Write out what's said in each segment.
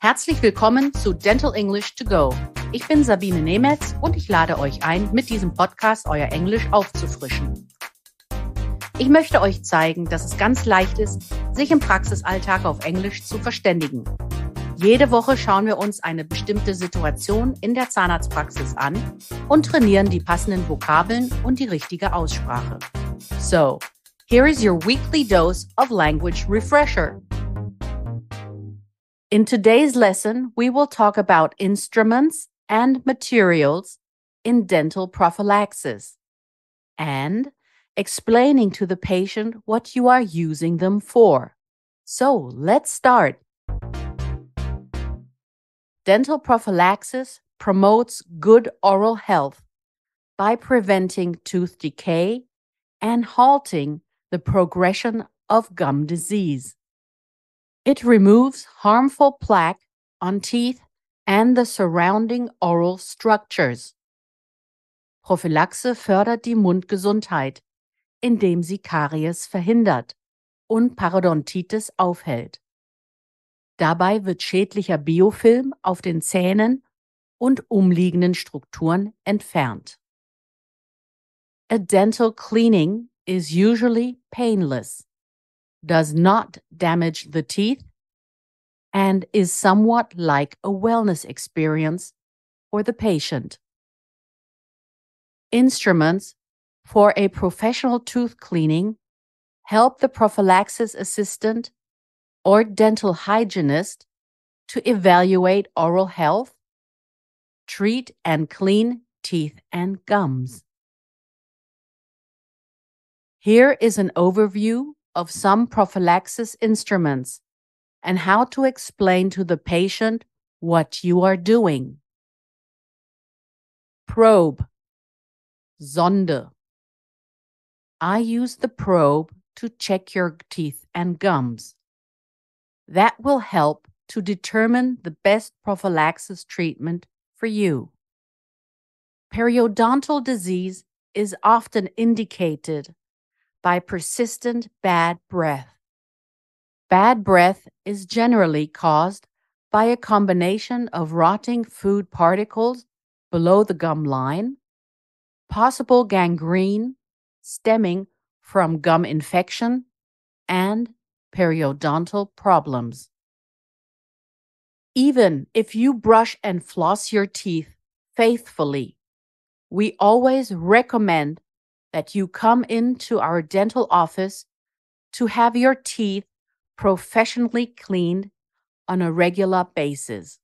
Herzlich willkommen zu Dental English to Go. Ich bin Sabine Nemetz und ich lade euch ein, mit diesem Podcast euer Englisch aufzufrischen. Ich möchte euch zeigen, dass es ganz leicht ist, sich im Praxisalltag auf Englisch zu verständigen. Jede Woche schauen wir uns eine bestimmte Situation in der Zahnarztpraxis an und trainieren die passenden Vokabeln und die richtige Aussprache. So, here is your weekly dose of language refresher. In today's lesson, we will talk about instruments and materials in dental prophylaxis and explaining to the patient what you are using them for. So let's start. Dental prophylaxis promotes good oral health by preventing tooth decay and halting the progression of gum disease. It removes harmful plaque on teeth and the surrounding oral structures. Prophylaxe fördert die Mundgesundheit, indem sie Karies verhindert und Parodontitis aufhält. Dabei wird schädlicher Biofilm auf den Zähnen und umliegenden Strukturen entfernt. A dental cleaning is usually painless, does not damage the teeth, and is somewhat like a wellness experience for the patient. Instruments for a professional tooth cleaning help the prophylaxis assistant or dental hygienist to evaluate oral health, treat and clean teeth and gums. Here is an overview of some prophylaxis instruments and how to explain to the patient what you are doing. Probe, Sonde. I use the probe to check your teeth and gums. That will help to determine the best prophylaxis treatment for you. Periodontal disease is often indicated by persistent bad breath. Bad breath is generally caused by a combination of rotting food particles below the gum line, possible gangrene stemming from gum infection, and periodontal problems. Even if you brush and floss your teeth faithfully, we always recommend that you come into our dental office to have your teeth professionally cleaned on a regular basis.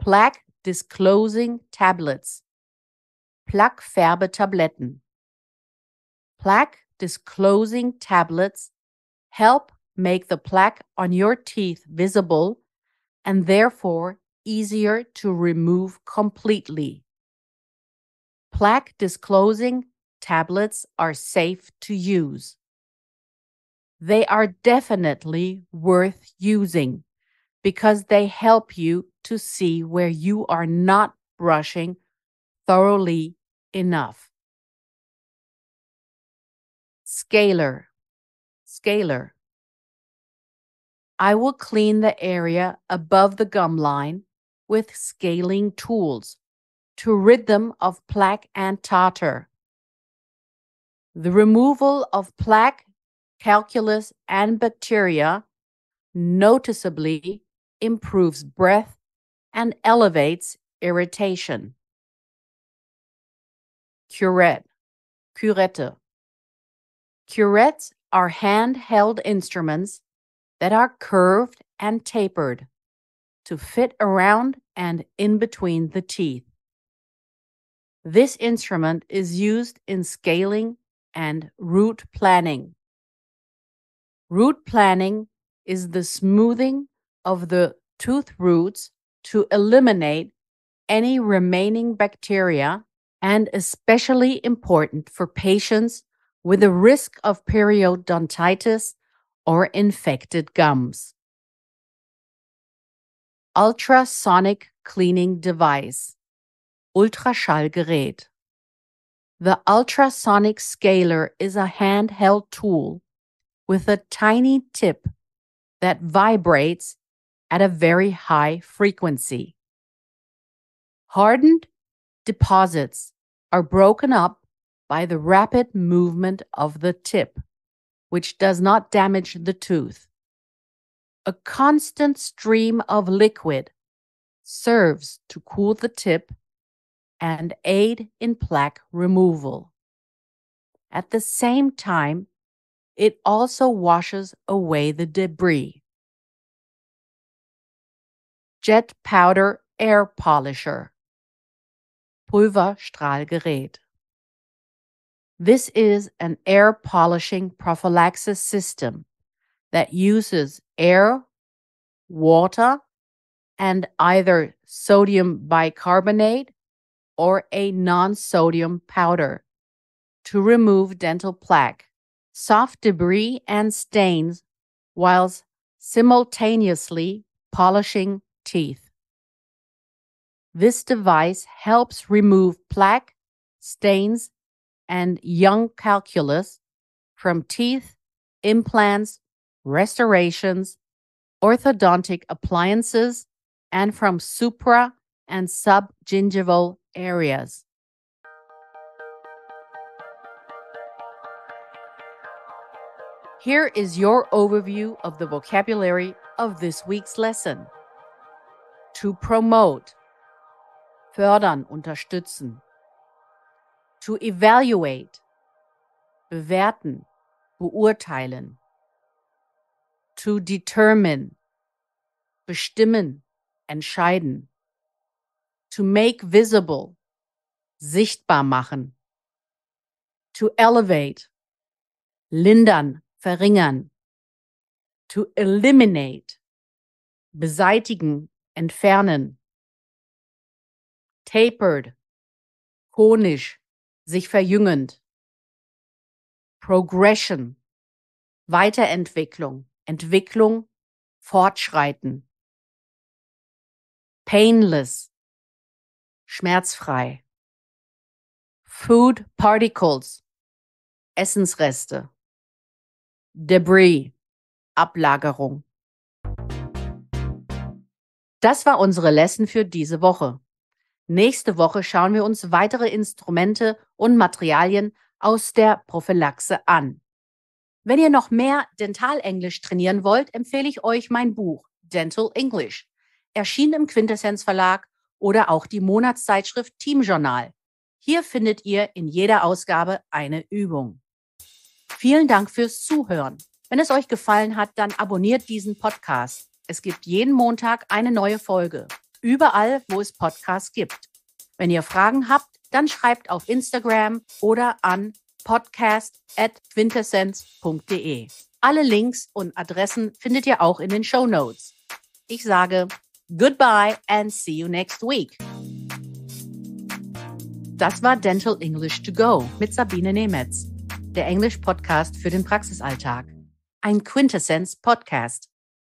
Plaque disclosing tablets. Plaquefärbetabletten. Plaque disclosing tablets help make the plaque on your teeth visible and therefore easier to remove completely. Plaque disclosing tablets are safe to use they are definitely worth using because they help you to see where you are not brushing thoroughly enough. Scaler, scaler. I will clean the area above the gum line with scaling tools to rid them of plaque and tartar. The removal of plaque calculus, and bacteria noticeably improves breath and elevates irritation. Curette, curette. Curettes are handheld instruments that are curved and tapered to fit around and in between the teeth. This instrument is used in scaling and root planning. Root planning is the smoothing of the tooth roots to eliminate any remaining bacteria and especially important for patients with a risk of periodontitis or infected gums. Ultrasonic cleaning device, Ultraschallgerät. The ultrasonic scaler is a handheld tool with a tiny tip that vibrates at a very high frequency. Hardened deposits are broken up by the rapid movement of the tip, which does not damage the tooth. A constant stream of liquid serves to cool the tip and aid in plaque removal. At the same time, it also washes away the debris. Jet Powder Air Polisher Pulverstrahlgerät This is an air polishing prophylaxis system that uses air, water, and either sodium bicarbonate or a non sodium powder to remove dental plaque soft debris and stains whilst simultaneously polishing teeth. This device helps remove plaque, stains, and young calculus from teeth, implants, restorations, orthodontic appliances, and from supra and subgingival areas. Here is your overview of the vocabulary of this week's lesson. To promote, fördern, unterstützen. To evaluate, bewerten, beurteilen. To determine, bestimmen, entscheiden. To make visible, sichtbar machen. To elevate, lindern, verringern. To eliminate, beseitigen, entfernen. Tapered, konisch, sich verjüngend. Progression, Weiterentwicklung, Entwicklung, Fortschreiten. Painless, schmerzfrei. Food Particles, Essensreste. Debris, Ablagerung. Das war unsere Lesson für diese Woche. Nächste Woche schauen wir uns weitere Instrumente und Materialien aus der Prophylaxe an. Wenn ihr noch mehr Dentalenglisch trainieren wollt, empfehle ich euch mein Buch Dental English, erschienen im Quintessenz Verlag oder auch die Monatszeitschrift Team Journal. Hier findet ihr in jeder Ausgabe eine Übung. Vielen Dank fürs Zuhören. Wenn es euch gefallen hat, dann abonniert diesen Podcast. Es gibt jeden Montag eine neue Folge. Überall, wo es Podcasts gibt. Wenn ihr Fragen habt, dann schreibt auf Instagram oder an podcast.quintessence.de. Alle Links und Adressen findet ihr auch in den Show Notes. Ich sage goodbye and see you next week. Das war Dental English to Go mit Sabine Nemetz der Englisch-Podcast für den Praxisalltag. Ein Quintessenz-Podcast.